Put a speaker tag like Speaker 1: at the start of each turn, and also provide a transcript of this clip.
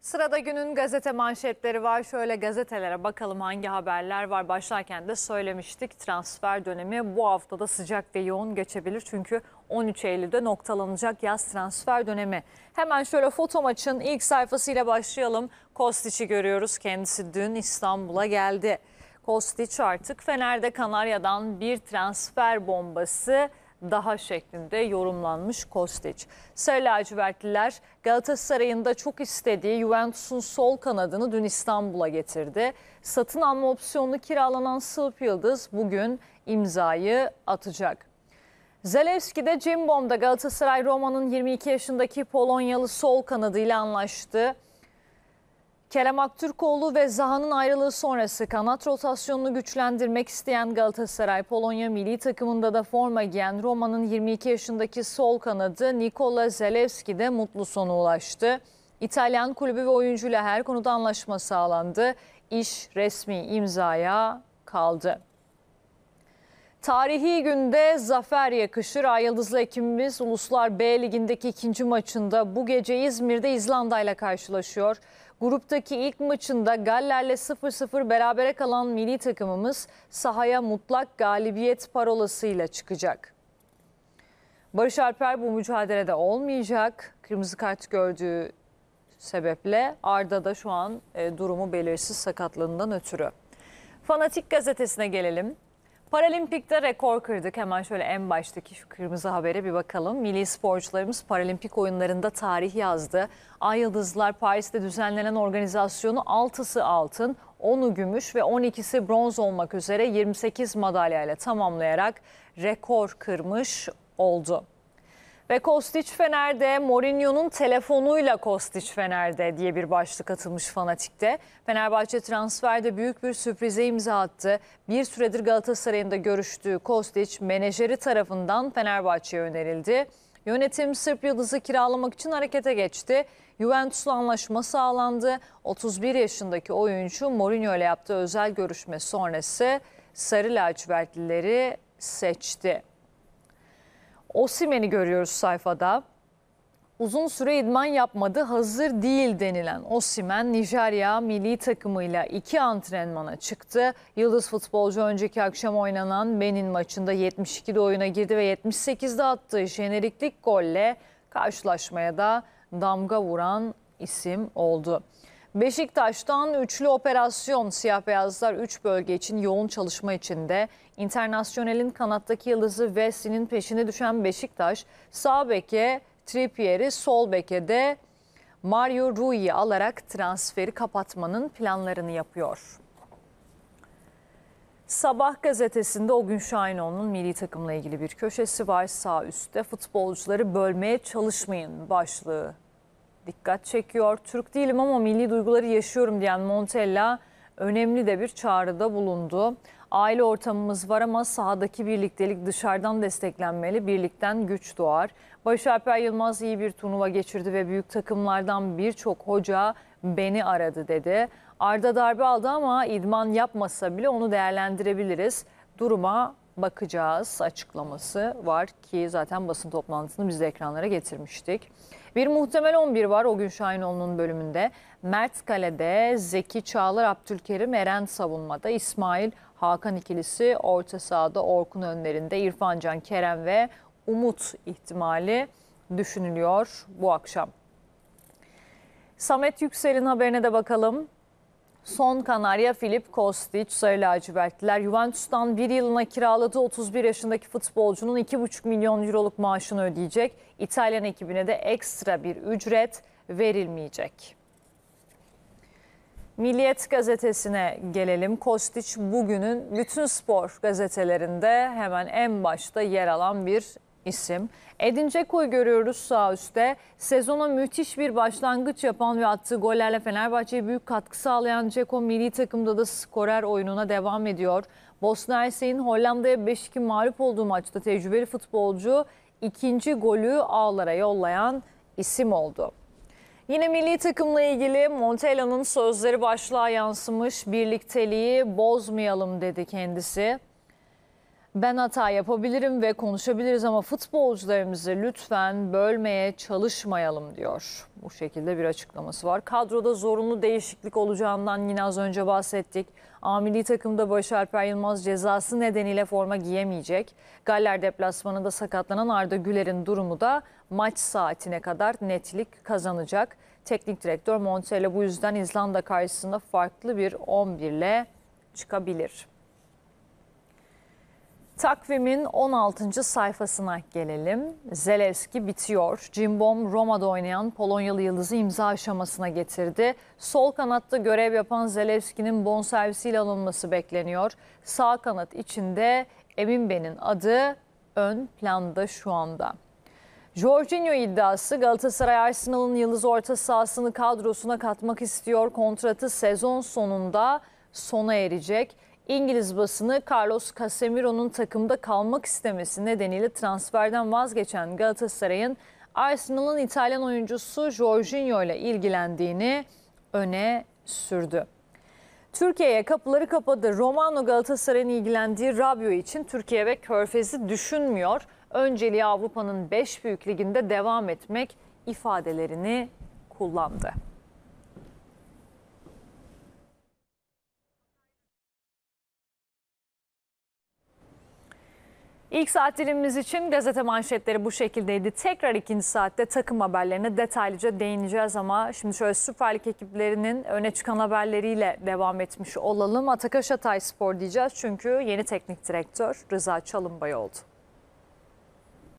Speaker 1: Sırada günün gazete manşetleri var. Şöyle gazetelere bakalım hangi haberler var. Başlarken de söylemiştik transfer dönemi bu haftada sıcak ve yoğun geçebilir. Çünkü 13 Eylül'de noktalanacak yaz transfer dönemi. Hemen şöyle foto maçın ilk sayfasıyla başlayalım. Kostiç'i görüyoruz. Kendisi dün İstanbul'a geldi. Kostiç artık Fener'de Kanarya'dan bir transfer bombası daha şeklinde yorumlanmış Kostic. Sarı lacivertliler Galatasaray'ın da çok istediği Juventus'un sol kanadını dün İstanbul'a getirdi. Satın alma opsiyonlu kiralanan Sılp Yıldız bugün imzayı atacak. Zalewski de Cimbom'da Galatasaray Roma'nın 22 yaşındaki Polonyalı sol kanadıyla anlaştı. Kerem Aktürkoğlu ve Zaha'nın ayrılığı sonrası kanat rotasyonunu güçlendirmek isteyen Galatasaray Polonya milli takımında da forma giyen Roma'nın 22 yaşındaki sol kanadı Nikola Zelewski de mutlu sona ulaştı. İtalyan kulübü ve oyuncuyla her konuda anlaşma sağlandı. İş resmi imzaya kaldı. Tarihi günde zafer yakışır. Ay Yıldızlı ekibimiz Uluslar B Ligi'ndeki ikinci maçında bu gece İzmir'de İzlanda ile karşılaşıyor. Gruptaki ilk maçında Galler'le 0-0 berabere kalan milli takımımız sahaya mutlak galibiyet parolasıyla çıkacak. Barış Alper bu mücadelede olmayacak. Kırmızı kart gördüğü sebeple Arda da şu an e, durumu belirsiz sakatlığından ötürü. Fanatik gazetesine gelelim. Paralimpik'te rekor kırdık. Hemen şöyle en baştaki şu kırmızı habere bir bakalım. Milli sporcularımız paralimpik oyunlarında tarih yazdı. Ay Yıldızlar Paris'te düzenlenen organizasyonu 6'sı altın, 10'u gümüş ve 12'si bronz olmak üzere 28 madalyayla tamamlayarak rekor kırmış oldu. Ve Kostiç Fener'de Mourinho'nun telefonuyla Kostiç Fener'de diye bir başlık atılmış fanatikte. Fenerbahçe transferde büyük bir sürprize imza attı. Bir süredir Galatasaray'ında görüştüğü Kostiç menajeri tarafından Fenerbahçe'ye önerildi. Yönetim Sırp Yıldız'ı kiralamak için harekete geçti. Juventus'la anlaşma sağlandı. 31 yaşındaki oyuncu Mourinho ile yaptığı özel görüşme sonrası Sarı Lacivertlileri seçti. Osimen'i görüyoruz sayfada. Uzun süre idman yapmadı, hazır değil denilen Osimen Nijerya milli takımıyla iki antrenmana çıktı. Yıldız futbolcu önceki akşam oynanan Benin maçında 72'de oyuna girdi ve 78'de attığı jeneriklik golle karşılaşmaya da damga vuran isim oldu. Beşiktaş'tan üçlü operasyon siyah beyazlar 3 bölge için yoğun çalışma içinde. İnternasyonel'in kanattaki yıldızı Wesley'nin peşine düşen Beşiktaş sağ beke Trippier'i sol beke de Mario Rui'yi alarak transferi kapatmanın planlarını yapıyor. Sabah gazetesinde o gün Şahinoğlu'nun milli takımla ilgili bir köşesi var. Sağ üstte futbolcuları bölmeye çalışmayın başlığı dikkat çekiyor. Türk değilim ama milli duyguları yaşıyorum diyen Montella önemli de bir çağrıda bulundu. Aile ortamımız var ama sahadaki birliktelik dışarıdan desteklenmeli, birlikten güç doğar. Barış Alper Yılmaz iyi bir turnuva geçirdi ve büyük takımlardan birçok hoca beni aradı dedi. Arda darbe aldı ama idman yapmasa bile onu değerlendirebiliriz. Duruma bakacağız açıklaması var ki zaten basın toplantısını biz de ekranlara getirmiştik. Bir muhtemel 11 var o gün Şahinoğlu'nun bölümünde. Mert Kale'de Zeki Çağlar Abdülkerim Eren savunmada İsmail Hakan ikilisi orta sahada Orkun önlerinde İrfan Can Kerem ve Umut ihtimali düşünülüyor bu akşam. Samet Yüksel'in haberine de bakalım. Son Kanarya Filip Kostic, Sarı Lacivertliler Juventus'tan bir yılına kiraladığı 31 yaşındaki futbolcunun 2,5 milyon euroluk maaşını ödeyecek. İtalyan ekibine de ekstra bir ücret verilmeyecek. Milliyet gazetesine gelelim. Kostiç bugünün bütün spor gazetelerinde hemen en başta yer alan bir isim. Edin Dzeko'yu görüyoruz sağ üstte. Sezona müthiş bir başlangıç yapan ve attığı gollerle Fenerbahçe'ye büyük katkı sağlayan Dzeko milli takımda da skorer oyununa devam ediyor. Bosna Hersek'in Hollanda'ya 5-2 mağlup olduğu maçta tecrübeli futbolcu ikinci golü ağlara yollayan isim oldu. Yine milli takımla ilgili Montella'nın sözleri başlığa yansımış. Birlikteliği bozmayalım dedi kendisi ben hata yapabilirim ve konuşabiliriz ama futbolcularımızı lütfen bölmeye çalışmayalım diyor. Bu şekilde bir açıklaması var. Kadroda zorunlu değişiklik olacağından yine az önce bahsettik. Amili takımda Barış Alper Yılmaz cezası nedeniyle forma giyemeyecek. Galler deplasmanında sakatlanan Arda Güler'in durumu da maç saatine kadar netlik kazanacak. Teknik direktör Montella bu yüzden İzlanda karşısında farklı bir 11 ile çıkabilir. Takvimin 16. sayfasına gelelim. Zelenski bitiyor. Cimbom Roma'da oynayan Polonyalı yıldızı imza aşamasına getirdi. Sol kanatta görev yapan Zelenski'nin bonservisiyle alınması bekleniyor. Sağ kanat içinde Emin Bey'in adı ön planda şu anda. Jorginho iddiası Galatasaray Arsenal'ın yıldız orta sahasını kadrosuna katmak istiyor. Kontratı sezon sonunda sona erecek. İngiliz basını Carlos Casemiro'nun takımda kalmak istemesi nedeniyle transferden vazgeçen Galatasaray'ın Arsenal'ın İtalyan oyuncusu Jorginho ile ilgilendiğini öne sürdü. Türkiye'ye kapıları kapadı. Romano Galatasaray'ın ilgilendiği Rabio için Türkiye ve Körfez'i düşünmüyor. Önceliği Avrupa'nın 5 büyük liginde devam etmek ifadelerini kullandı. İlk saat dilimimiz için gazete manşetleri bu şekildeydi. Tekrar ikinci saatte takım haberlerine detaylıca değineceğiz ama şimdi şöyle Süper Lig ekiplerinin öne çıkan haberleriyle devam etmiş olalım. Atakaş Atay Spor diyeceğiz çünkü yeni teknik direktör Rıza Çalınbay oldu.